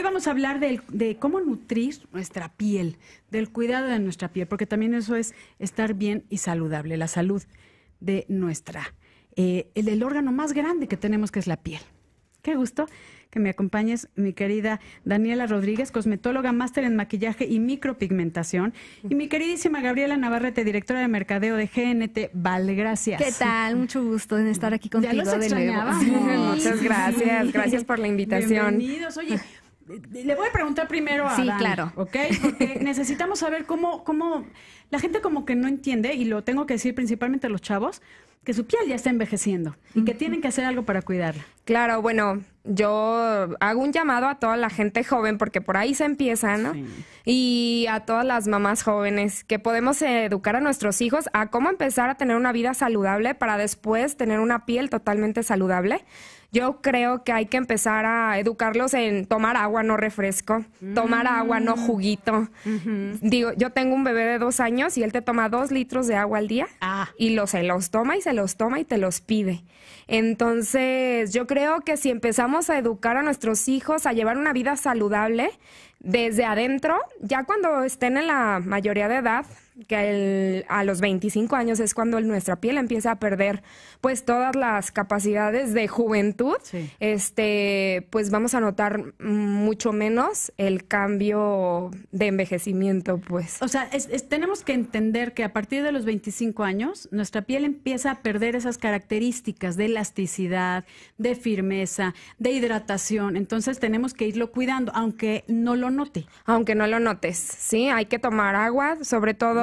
Hoy vamos a hablar de, cómo nutrir nuestra piel, del cuidado de nuestra piel, porque también eso es estar bien y saludable, la salud de nuestra, eh, el, órgano más grande que tenemos que es la piel. Qué gusto que me acompañes, mi querida Daniela Rodríguez, cosmetóloga, máster en maquillaje y micropigmentación, y mi queridísima Gabriela Navarrete, directora de mercadeo de GNT Val. Gracias. ¿Qué tal? Mucho gusto en estar aquí contigo. Ya los Muchas gracias, gracias por la invitación. Bienvenidos. Oye, le voy a preguntar primero a sí, claro. ¿ok? necesitamos saber cómo, cómo, la gente como que no entiende, y lo tengo que decir principalmente a los chavos, que su piel ya está envejeciendo y que tienen que hacer algo para cuidarla. Claro, bueno, yo hago un llamado a toda la gente joven, porque por ahí se empieza, ¿no? Y a todas las mamás jóvenes, que podemos educar a nuestros hijos a cómo empezar a tener una vida saludable para después tener una piel totalmente saludable. Yo creo que hay que empezar a educarlos en tomar agua, no refresco, tomar mm. agua, no juguito. Digo, yo tengo un bebé de dos años y él te toma dos litros de agua al día ah. y se los toma y se los toma y te los pide. Entonces, yo creo que si empezamos a educar a nuestros hijos a llevar una vida saludable desde adentro, ya cuando estén en la mayoría de edad, que a los 25 años es cuando nuestra piel empieza a perder pues todas las capacidades de juventud, este, pues vamos a notar mucho menos el cambio de envejecimiento, pues. O sea, tenemos que entender que a partir de los 25 años nuestra piel empieza a perder esas características de elasticidad, de firmeza, de hidratación, entonces tenemos que irlo cuidando, aunque no lo note. Aunque no lo notes, sí, hay que tomar agua, sobre todo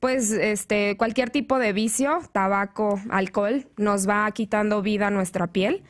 pues, este, cualquier tipo de vicio, tabaco, alcohol, nos va quitando vida a nuestra piel.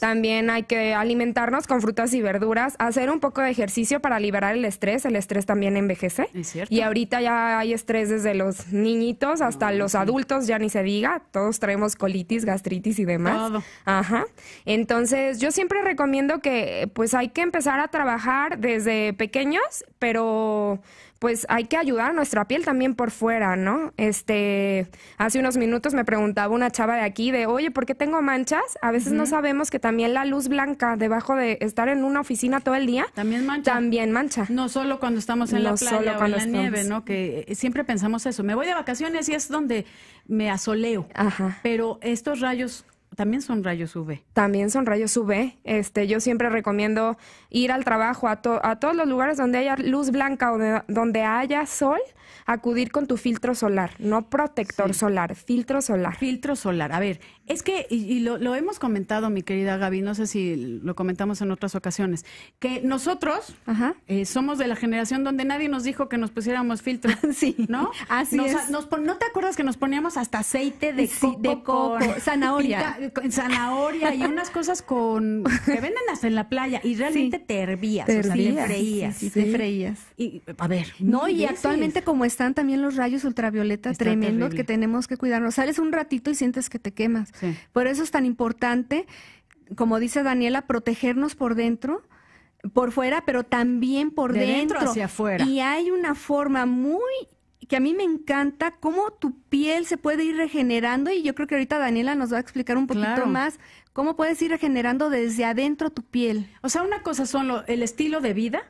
También hay que alimentarnos con frutas y verduras, hacer un poco de ejercicio para liberar el estrés. El estrés también envejece. Y ahorita ya hay estrés desde los niñitos hasta ah, los adultos, ya ni se diga. Todos traemos colitis, gastritis y demás. Todo. Ajá. Entonces, yo siempre recomiendo que, pues, hay que empezar a trabajar desde pequeños, pero pues hay que ayudar a nuestra piel también por fuera, ¿no? Este, hace unos minutos me preguntaba una chava de aquí de, oye, ¿por qué tengo manchas? A veces no sabemos que también la luz blanca debajo de estar en una oficina todo el día también mancha. También mancha. No solo cuando estamos en la playa en la nieve, ¿no? Que eh, siempre pensamos eso. Me voy de vacaciones y es donde me asoleo. Ajá. Pero estos rayos también son rayos UV. También son rayos UV. Este, yo siempre recomiendo ir al trabajo, a, a todos los lugares donde haya luz blanca o donde haya sol, acudir con tu filtro solar, no protector solar, filtro solar. Filtro solar. A ver, es que, y, lo, hemos comentado, mi querida Gaby, no sé si lo comentamos en otras ocasiones, que nosotros eh, somos de la generación donde nadie nos dijo que nos pusiéramos filtro. sí. ¿No? Así es. ¿No te acuerdas que nos poníamos hasta aceite de coco? zanahoria. zanahoria y unas cosas con que venden hasta en la playa y realmente te hervías, te o sea, freías. te freías. Y, a ver. No, y actualmente como están también los rayos ultravioleta tremendos tremendo que tenemos que cuidarnos. Sales un ratito y sientes que te quemas. Por eso es tan importante, como dice Daniela, protegernos por dentro por fuera, pero también por dentro. hacia afuera. Y hay una forma muy que a mí me encanta cómo tu piel se puede ir regenerando y yo creo que ahorita Daniela nos va a explicar un poquito más cómo puedes ir regenerando desde adentro tu piel. O sea, una cosa son el estilo de vida,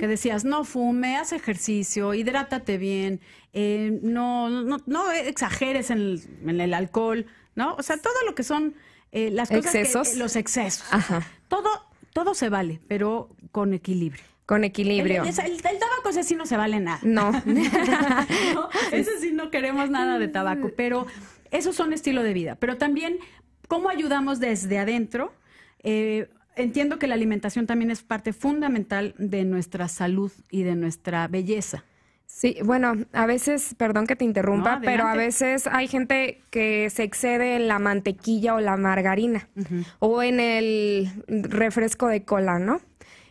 que decías, no fume, haz ejercicio, hidrátate bien, eh, no, no, exageres en el, alcohol, ¿no? O sea, todo lo que son eh, las cosas Que, los excesos. Todo, todo se vale, pero con equilibrio. Con equilibrio. El, tabaco ese sí no se vale nada. No. no. sí no queremos nada de tabaco, pero esos son estilo de vida. Pero también ¿Cómo ayudamos desde adentro? Eh, entiendo que la alimentación también es parte fundamental de nuestra salud y de nuestra belleza. Sí, bueno, a veces, perdón que te interrumpa, pero a veces hay gente que se excede en la mantequilla o la margarina o en el refresco de cola, ¿no?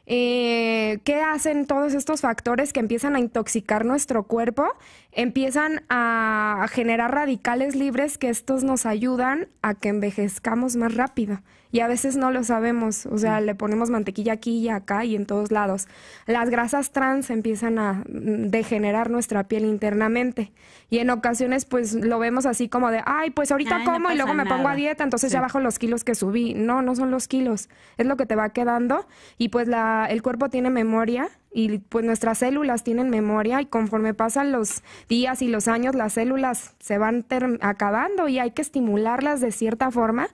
Eh, ¿Qué hacen todos estos factores que empiezan a intoxicar nuestro cuerpo? Empiezan a, generar radicales libres que estos nos ayudan a que envejezcamos más rápido. Y a veces no lo sabemos, o sea, le ponemos mantequilla aquí y acá y en todos lados. Las grasas trans empiezan a mm, degenerar nuestra piel internamente. Y en ocasiones pues lo vemos así como de, ay, pues ahorita como y luego me pongo a dieta, entonces ya bajo los kilos que subí. No, no son los kilos, es lo que te va quedando. Y pues la el cuerpo tiene memoria y pues nuestras células tienen memoria y conforme pasan los días y los años las células se van acabando y hay que estimularlas de cierta forma.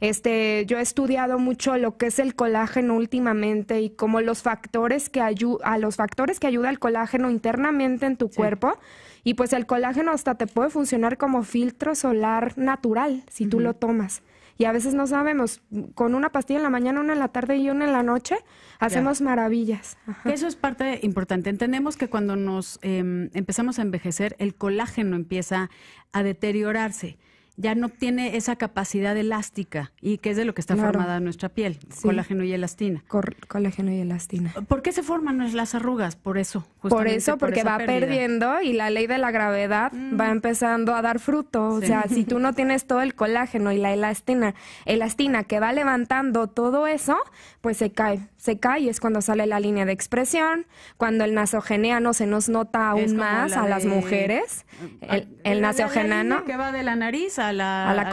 Este, yo he estudiado mucho lo que es el colágeno últimamente y como los factores que a los factores que ayuda el colágeno internamente en tu cuerpo. Y pues el colágeno hasta te puede funcionar como filtro solar natural si tú lo tomas y a veces no sabemos. Con una pastilla en la mañana, una en la tarde y una en la noche, hacemos maravillas. Eso es parte importante. Entendemos que cuando nos em, empezamos a envejecer, el colágeno empieza a deteriorarse ya no tiene esa capacidad elástica y que es de lo que está formada nuestra piel, colágeno y elastina. colágeno y elastina. ¿Por qué se forman las arrugas? Por eso. Por eso, porque va perdiendo y la ley de la gravedad mm. va empezando a dar fruto. O sea, si tú no tienes todo el colágeno y la elastina, elastina que va levantando todo eso, pues se cae se cae es cuando sale la línea de expresión, cuando el nasogeneano se nos nota aún más a las mujeres, eh, el, ah, nasogeneano que va de la nariz a la, comisura, a la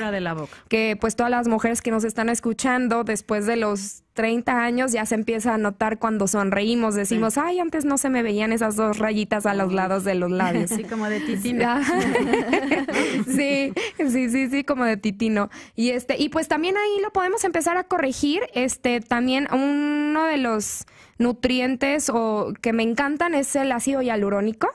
comisura de la boca. Que pues todas las mujeres que nos están escuchando después de los 30 años ya se empieza a notar cuando sonreímos, decimos, ay, antes no se me veían esas dos rayitas a los lados de los labios. Sí, como de titino. sí, sí, sí, sí, como de titino. Y este, y pues también ahí lo podemos empezar a corregir. Este, también uno de los nutrientes o que me encantan es el ácido hialurónico.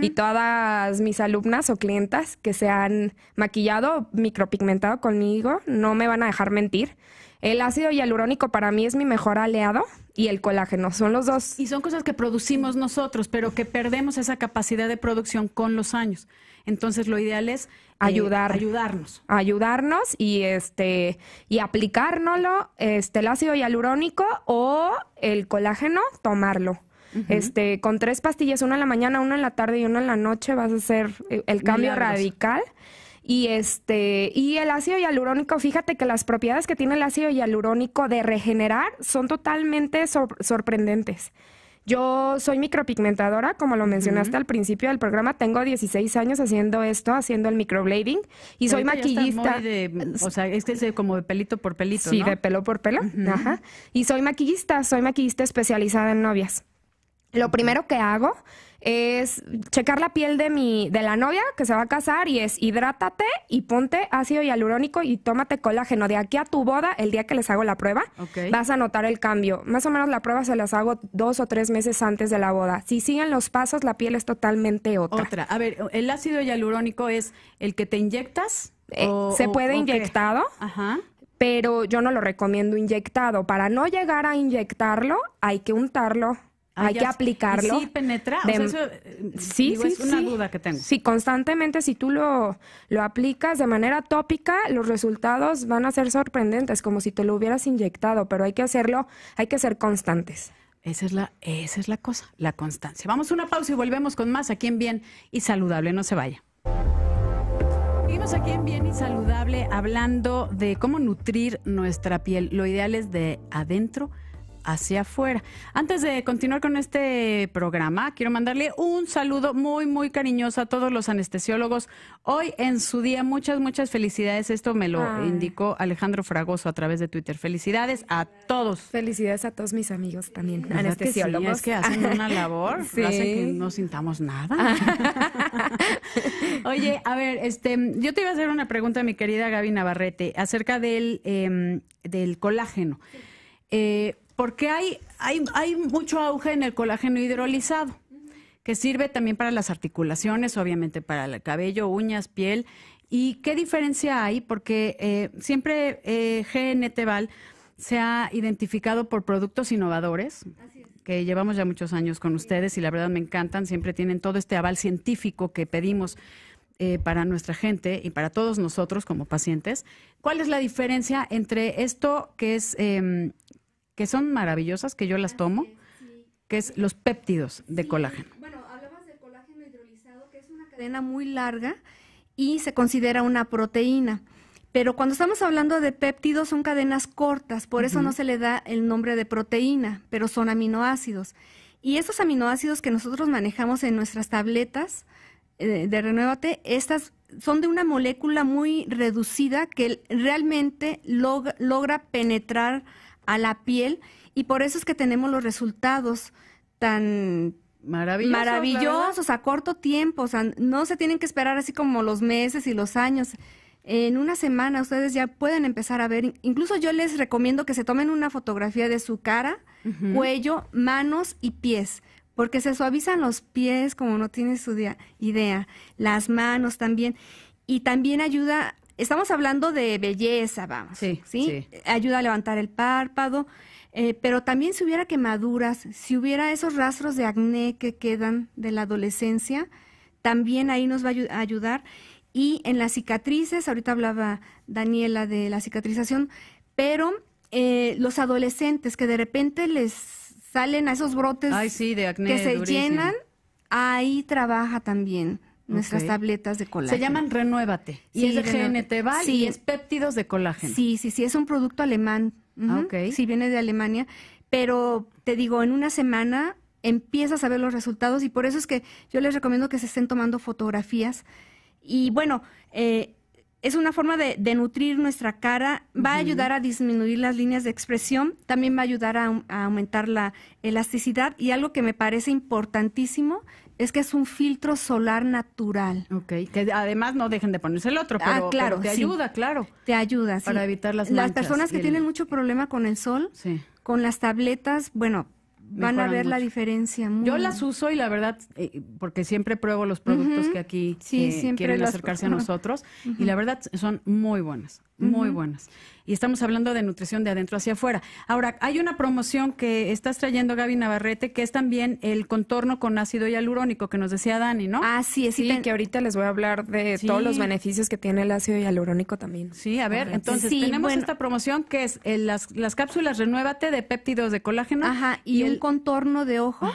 Y todas mis alumnas o clientas que se han maquillado, micropigmentado conmigo, no me van a dejar mentir. El ácido hialurónico para mí es mi mejor aliado y el colágeno, son los dos. Y son cosas que producimos nosotros, pero que perdemos esa capacidad de producción con los años. Entonces lo ideal es eh, ayudarnos. Ayudarnos y este y aplicárnoslo, este el ácido hialurónico o el colágeno, tomarlo. Este, con tres pastillas, una en la mañana, una en la tarde y una en la noche, vas a hacer eh, el cambio radical. Y este, y el ácido hialurónico, fíjate que las propiedades que tiene el ácido hialurónico de regenerar son totalmente sorprendentes. Yo soy micropigmentadora, como lo mencionaste al principio del programa, tengo 16 años haciendo esto, haciendo el microblading y soy maquillista. o sea, es que es como de pelito por pelito. Sí, de pelo por pelo. Ajá. Y soy maquillista, soy maquillista especializada en novias. Lo primero que hago es checar la piel de mi, de la novia que se va a casar y es hidrátate y ponte ácido hialurónico y tómate colágeno. De aquí a tu boda, el día que les hago la prueba, vas a notar el cambio. Más o menos la prueba se las hago dos o tres meses antes de la boda. Si siguen los pasos, la piel es totalmente otra. Otra. A ver, el ácido hialurónico es el que te inyectas. Eh, se puede inyectado. Ajá pero yo no lo recomiendo inyectado. Para no llegar a inyectarlo, hay que untarlo hay que aplicarlo. Sí, penetra. Eh, sí, sí, es una sí. duda que tengo. Sí, constantemente, si tú lo, lo aplicas de manera tópica, los resultados van a ser sorprendentes, como si te lo hubieras inyectado, pero hay que hacerlo, hay que ser constantes. Esa es la, esa es la cosa, la constancia. Vamos a una pausa y volvemos con más aquí en Bien y Saludable. No se vaya. Seguimos aquí en Bien y Saludable hablando de cómo nutrir nuestra piel. Lo ideal es de adentro hacia afuera. Antes de continuar con este programa, quiero mandarle un saludo muy, muy cariñoso a todos los anestesiólogos. Hoy en su día, muchas, muchas felicidades. Esto me lo indicó Alejandro Fragoso a través de Twitter. Felicidades a todos. Felicidades a todos mis amigos también, anestesiólogos. Que hacen una labor, sí. hacen que no sintamos nada. Oye, a ver, este, yo te iba a hacer una pregunta, mi querida Gaby Navarrete, acerca del, em, del colágeno. Eh, porque hay, hay, mucho auge en el colágeno hidrolizado, que sirve también para las articulaciones, obviamente para el cabello, uñas, piel. ¿Y qué diferencia hay? Porque eh, siempre eh, GNTVAL se ha identificado por productos innovadores, que llevamos ya muchos años con ustedes y la verdad me encantan, siempre tienen todo este aval científico que pedimos eh, para nuestra gente y para todos nosotros como pacientes. ¿Cuál es la diferencia entre esto que es em, que son maravillosas, que yo las tomo, que es los péptidos de colágeno. Bueno, hablabas del colágeno hidrolizado, que es una cadena muy larga y se considera una proteína. Pero cuando estamos hablando de péptidos son cadenas cortas, por eso no se le da el nombre de proteína, pero son aminoácidos. Y esos aminoácidos que nosotros manejamos en nuestras tabletas eh, de Renuévate, estas son de una molécula muy reducida que realmente logra penetrar a la piel y por eso es que tenemos los resultados tan maravillosos, a corto tiempo, o sea, no se tienen que esperar así como los meses y los años. En una semana ustedes ya pueden empezar a ver, incluso yo les recomiendo que se tomen una fotografía de su cara, cuello, manos y pies, porque se suavizan los pies como no su idea, las manos también, y también ayuda Estamos hablando de belleza, vamos. Sí, Ayuda a levantar el párpado, eh, pero también si hubiera quemaduras, si hubiera esos rastros de acné que quedan de la adolescencia, también ahí nos va a ayudar. Y en las cicatrices, ahorita hablaba Daniela de la cicatrización, pero eh, los adolescentes que de repente les salen a esos brotes que se llenan, ahí trabaja también nuestras tabletas de colágeno. Se llaman Renuévate. Y es de GNT sí. es péptidos de colágeno. Sí, sí, sí, es un producto alemán. okay. Sí, viene de Alemania. Pero te digo, en una semana empiezas a ver los resultados y por eso es que yo les recomiendo que se estén tomando fotografías. Y bueno, eh, es una forma de, nutrir nuestra cara, va a ayudar a disminuir las líneas de expresión, también va a ayudar a, aumentar la elasticidad y algo que me parece importantísimo es que es un filtro solar natural. Ok, que además no dejen de ponerse el otro, ah, pero, claro, te ayuda, claro. Te ayuda, sí. Para evitar las manchas. Las personas que tienen mucho problema con el sol, con las tabletas, bueno, Van a ver la diferencia. Yo las uso y la verdad, eh, porque siempre pruebo los productos que aquí eh, quieren acercarse a nosotros y la verdad son muy buenas muy buenas. Y estamos hablando de nutrición de adentro hacia afuera. Ahora, hay una promoción que estás trayendo, Gaby Navarrete, que es también el contorno con ácido hialurónico que nos decía Dani, ¿no? Ah, sí, es sí, que ahorita les voy a hablar de todos los beneficios que tiene el ácido hialurónico también. Sí, a ver, entonces tenemos esta promoción que es eh, las, cápsulas Renuévate de péptidos de colágeno. Ajá, y, un contorno de ojos.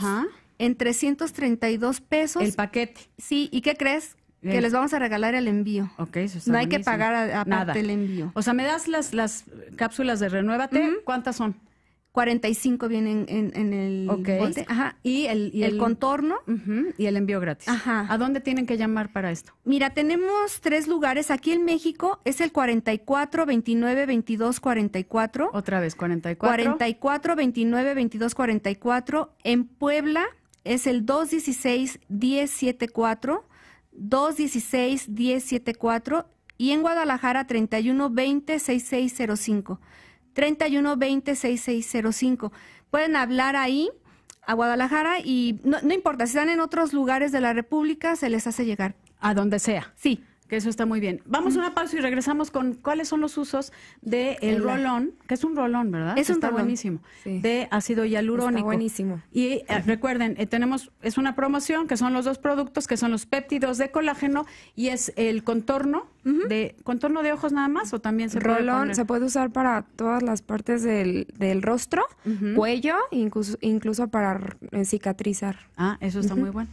en 332 pesos. El paquete. Sí, ¿y qué crees? Eh, que les vamos a regalar el envío. Ok, eso está No hay que pagar aparte el envío. O sea, me das las, las cápsulas de Renuévate. ¿Cuántas son? 45 vienen en, el okay. Ajá. Y el, contorno. Y el envío gratis. Ajá. ¿A dónde tienen que llamar para esto? Mira, tenemos tres lugares. Aquí en México es el 44 29 22 44. Otra vez, 44. 44 29 22 44. En Puebla es el 216 1074 216-1074 y en Guadalajara 31-20-6-6-0-5. 20 6605 31 20 6605 Pueden hablar ahí a Guadalajara y no importa, si están en otros lugares de la República, se les hace llegar. A donde sea. Sí. Que eso está muy bien. Vamos a una pausa y regresamos con cuáles son los usos del el rolón, que es un rolón, ¿verdad? Es está buenísimo. De ácido hialurónico. Está buenísimo. Y eh, recuerden, eh, tenemos, es una promoción que son los dos productos, que son los péptidos de colágeno y es el contorno de contorno de ojos nada más o también se rolón, puede se puede usar para todas las partes del, del rostro, cuello, incluso, incluso para eh, cicatrizar. Ah, eso está muy bueno.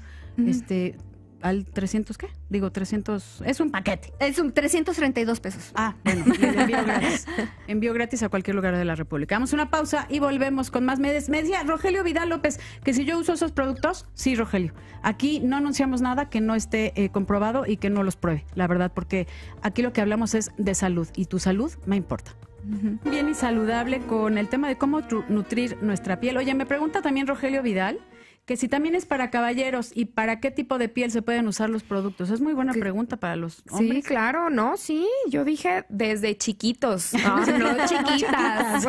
Este al 300 qué? Digo, 300, es un paquete. Es un 332 pesos. Ah, bueno, envío gratis. envío gratis a cualquier lugar de la República. Vamos una pausa y volvemos con más medias. Me decía Rogelio Vidal López que si yo uso esos productos, sí, Rogelio. Aquí no anunciamos nada que no esté eh, comprobado y que no los pruebe, la verdad, porque aquí lo que hablamos es de salud y tu salud me importa. Bien y saludable con el tema de cómo nutrir nuestra piel. Oye, me pregunta también Rogelio Vidal que si también es para caballeros y para qué tipo de piel se pueden usar los productos. Es muy buena pregunta para los hombres. Sí, claro, no, sí. Yo dije desde chiquitos, ah. no, chiquitas.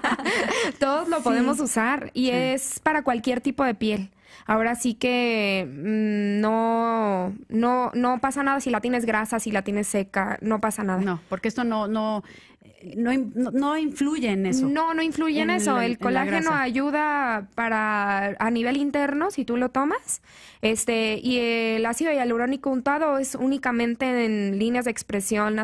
Todos lo podemos usar y es para cualquier tipo de piel ahora sí que mm, no, no, no pasa nada si la tienes grasa, si la tienes seca, no pasa nada. No, porque esto no, no, no, influye en eso. No, no influye en, eso. el colágeno ayuda para a nivel interno si tú lo tomas. Este, y el ácido hialurónico untado es únicamente en líneas de expresión,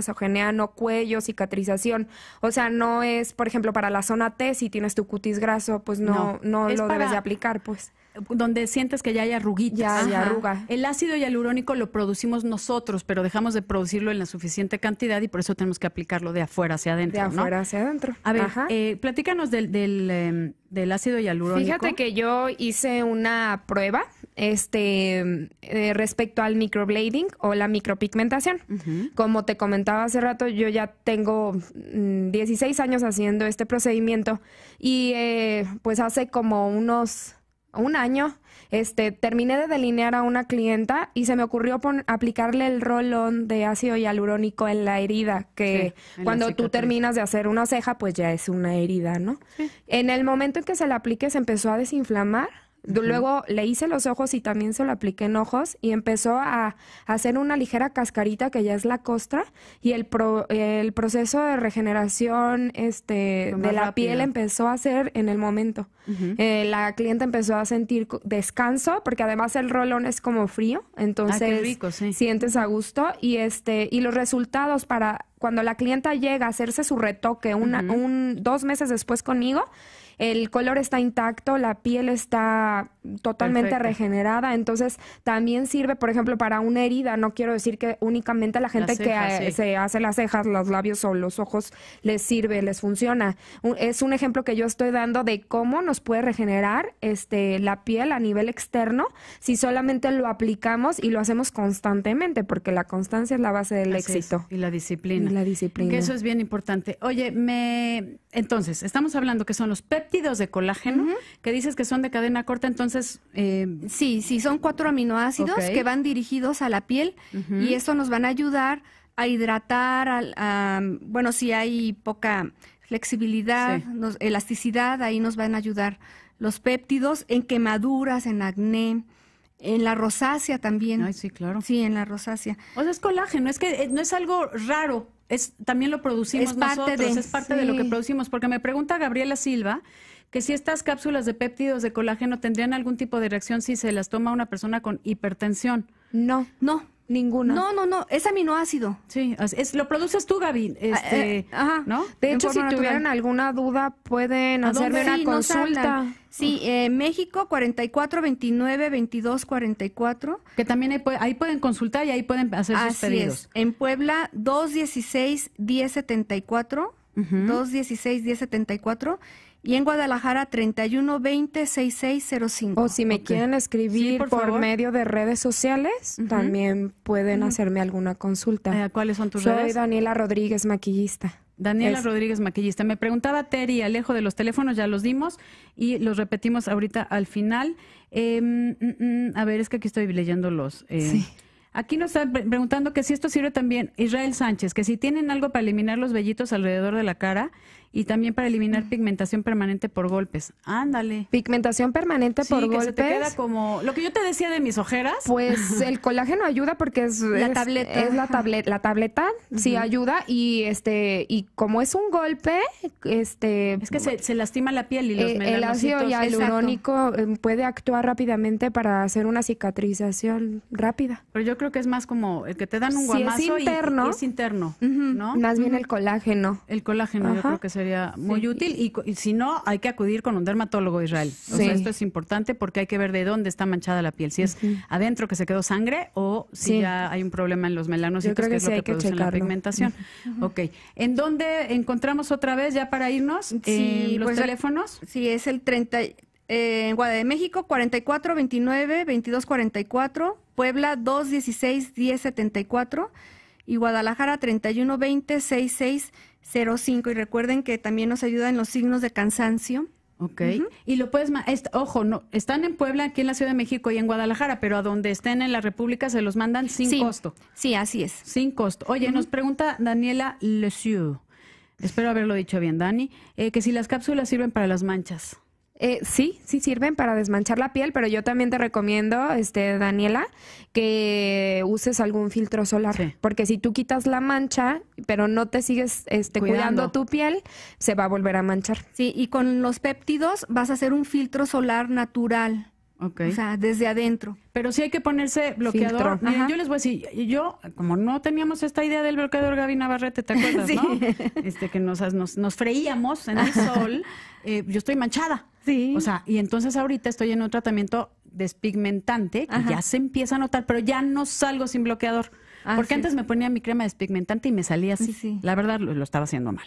no cuello, cicatrización. O sea, no es, por ejemplo, para la zona T, si tienes tu cutis graso, pues no, no, lo debes de aplicar, pues donde sientes que ya hay arruguitas. Ya hay arruga. El ácido hialurónico lo producimos nosotros, pero dejamos de producirlo en la suficiente cantidad y por eso tenemos que aplicarlo de afuera hacia adentro. De afuera hacia adentro. A ver, eh, platícanos em, del, ácido hialurónico. Fíjate que yo hice una prueba este, eh, respecto al microblading o la micropigmentación. Como te comentaba hace rato, yo ya tengo 16 mm, años haciendo este procedimiento y eh, pues hace como unos un año, este, terminé de delinear a una clienta y se me ocurrió aplicarle el rolón de ácido hialurónico en la herida, que cuando tú terminas de hacer una ceja, pues ya es una herida, ¿no? En el momento en que se la aplique, se empezó a desinflamar Luego le hice los ojos y también se lo apliqué en ojos y empezó a, hacer una ligera cascarita que ya es la costra y el, el proceso de regeneración este, de la piel empezó a ser en el momento. Eh, la cliente empezó a sentir descanso porque además el rolón es como frío, ah, entonces sientes a gusto y, este, y los resultados para cuando la clienta llega a hacerse su retoque una, un, dos meses después conmigo, el color está intacto, la piel está totalmente regenerada, entonces también sirve, por ejemplo, para una herida. No quiero decir que únicamente la gente que se hace las cejas, los labios o los ojos les sirve, les funciona. Es un ejemplo que yo estoy dando de cómo nos puede regenerar este, la piel a nivel externo si solamente lo aplicamos y lo hacemos constantemente, porque la constancia es la base del éxito. Y la disciplina. Y la disciplina. Que eso es bien importante. Oye, me entonces, estamos hablando que son los PEP. E péptidos de colágeno que dices que son de cadena corta, entonces... Eh, sí, sí, son cuatro aminoácidos que van dirigidos a la piel y eso nos van a ayudar a hidratar, bueno, si hay poca flexibilidad, elasticidad, ahí nos van a ayudar los péptidos en quemaduras, en acné. En la rosácea también. sí, claro. Sí, en la rosácea. O sea, es colágeno, es que eh, no es algo raro es, también lo producimos nosotros, es parte de lo que producimos. Porque me pregunta Gabriela Silva que si estas cápsulas de péptidos de colágeno tendrían algún tipo de reacción si se las toma una persona con hipertensión. No. No, Ninguna. No, no, no, es aminoácido. Sí, es, lo produces tú, Gaby. Ah, este, eh, ajá. ¿no? De hecho, si tuvieran alguna duda, pueden hacerme una consulta. sí, eh, México 44 29 Que también ahí, pueden consultar y ahí pueden hacer sus Así Es. En Puebla 216 1074. 216 1074 y en Guadalajara 20 6605 O si me quieren escribir por, medio de redes sociales, también pueden hacerme alguna consulta. Eh, ¿Cuáles son tus redes? Soy Daniela Rodríguez, maquillista. Daniela Rodríguez, maquillista. Me preguntaba Terry Alejo de los teléfonos, ya los dimos y los repetimos ahorita al final. Em, mm, mm, a ver, es que aquí estoy leyéndolos. Eh, sí. Aquí nos están preguntando que si esto sirve también Israel Sánchez, que si tienen algo para eliminar los vellitos alrededor de la cara, y también para eliminar pigmentación permanente por golpes. Ándale. Pigmentación permanente por que golpes. te queda como lo que yo te decía de mis ojeras. Pues el colágeno ayuda porque es la es, tableta. la tableta, la tableta sí ayuda y este y como es un golpe, este es que se, lastima la piel y los eh, el ácido hialurónico eh, puede actuar rápidamente para hacer una cicatrización rápida. Pero yo creo que es más como el que te dan un guamazo es interno, y, es interno, ¿no? Más bien el colágeno. El colágeno, yo creo que se sería muy útil. Y, si no, hay que acudir con un dermatólogo, Israel. esto es importante porque hay que ver de dónde está manchada la piel. Si es adentro que se quedó sangre o si ya hay un problema en los melanocitos, que, es lo que, produce la pigmentación. Ok. ¿En dónde encontramos otra vez, ya para irnos, eh, los pues, teléfonos? Sí, es el 30... Eh, en Guadalajara, México, 44 29 22 44, Puebla 216 1074 y Guadalajara 3120 6605 y recuerden que también nos ayuda en los signos de cansancio. Ok. Y lo puedes, ojo, no, están en Puebla, aquí en la Ciudad de México y en Guadalajara, pero a donde estén en la República se los mandan sin costo. Sí, así es. Sin costo. Oye, nos pregunta Daniela Lesieux, espero haberlo dicho bien, Dani, eh, que si las cápsulas sirven para las manchas. Eh, sí, sí sirven para desmanchar la piel, pero yo también te recomiendo, este, Daniela, que uses algún filtro solar, porque si tú quitas la mancha, pero no te sigues este, cuidando. cuidando. tu piel, se va a volver a manchar. Sí, y con los péptidos vas a hacer un filtro solar natural. O sea, desde adentro. Pero sí hay que ponerse bloqueador. yo les voy a decir, yo, como no teníamos esta idea del bloqueador Gaby Navarrete, ¿te acuerdas, Este, que nos, nos, freíamos en el sol. Eh, yo estoy manchada. Sí. O sea, y entonces ahorita estoy en un tratamiento despigmentante que ya se empieza a notar, pero ya no salgo sin bloqueador. Ah, Porque antes me ponía mi crema despigmentante y me salía así. La verdad lo, estaba haciendo mal.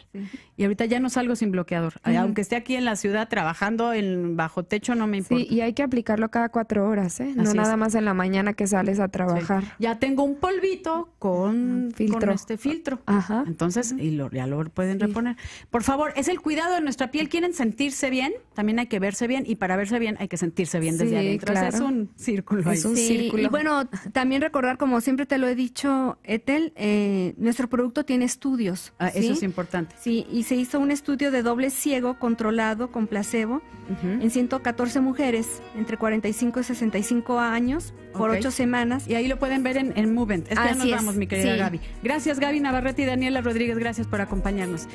Y ahorita ya no salgo sin bloqueador. Aunque esté aquí en la ciudad trabajando en bajo techo, no me importa. Sí, y hay que aplicarlo cada cuatro horas, ¿eh? no nada más en la mañana que sales a trabajar. Ya tengo un polvito con, ah, filtro. este filtro. Entonces, y lo, ya lo pueden reponer. Por favor, es el cuidado de nuestra piel. ¿Quieren sentirse bien? También hay que verse bien. Y para verse bien hay que sentirse bien desde adentro. Es un círculo. Es un círculo. Y bueno, también recordar, como siempre te lo he dicho, Etel, eh, nuestro producto tiene estudios. Ah, eso es importante. Sí, y se hizo un estudio de doble ciego controlado con placebo en 114 mujeres entre 45 y 65 años por 8 semanas. Y ahí lo pueden ver en, el Movement. Es que nos vamos, mi querida Gaby. Gracias, Gaby Navarrete y Daniela Rodríguez. Gracias por acompañarnos.